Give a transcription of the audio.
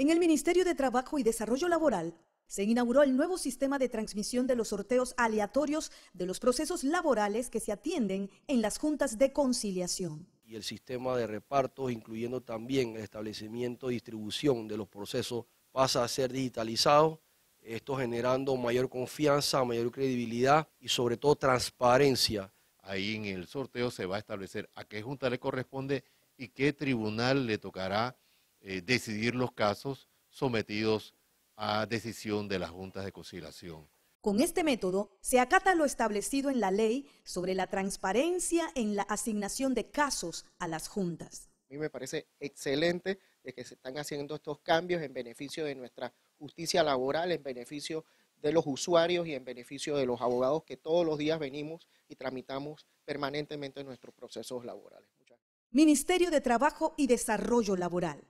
En el Ministerio de Trabajo y Desarrollo Laboral se inauguró el nuevo sistema de transmisión de los sorteos aleatorios de los procesos laborales que se atienden en las juntas de conciliación. Y el sistema de repartos, incluyendo también el establecimiento y distribución de los procesos, pasa a ser digitalizado, esto generando mayor confianza, mayor credibilidad y sobre todo transparencia. Ahí en el sorteo se va a establecer a qué junta le corresponde y qué tribunal le tocará eh, decidir los casos sometidos a decisión de las juntas de conciliación. Con este método se acata lo establecido en la ley sobre la transparencia en la asignación de casos a las juntas. A mí me parece excelente que se están haciendo estos cambios en beneficio de nuestra justicia laboral, en beneficio de los usuarios y en beneficio de los abogados que todos los días venimos y tramitamos permanentemente nuestros procesos laborales. Ministerio de Trabajo y Desarrollo Laboral.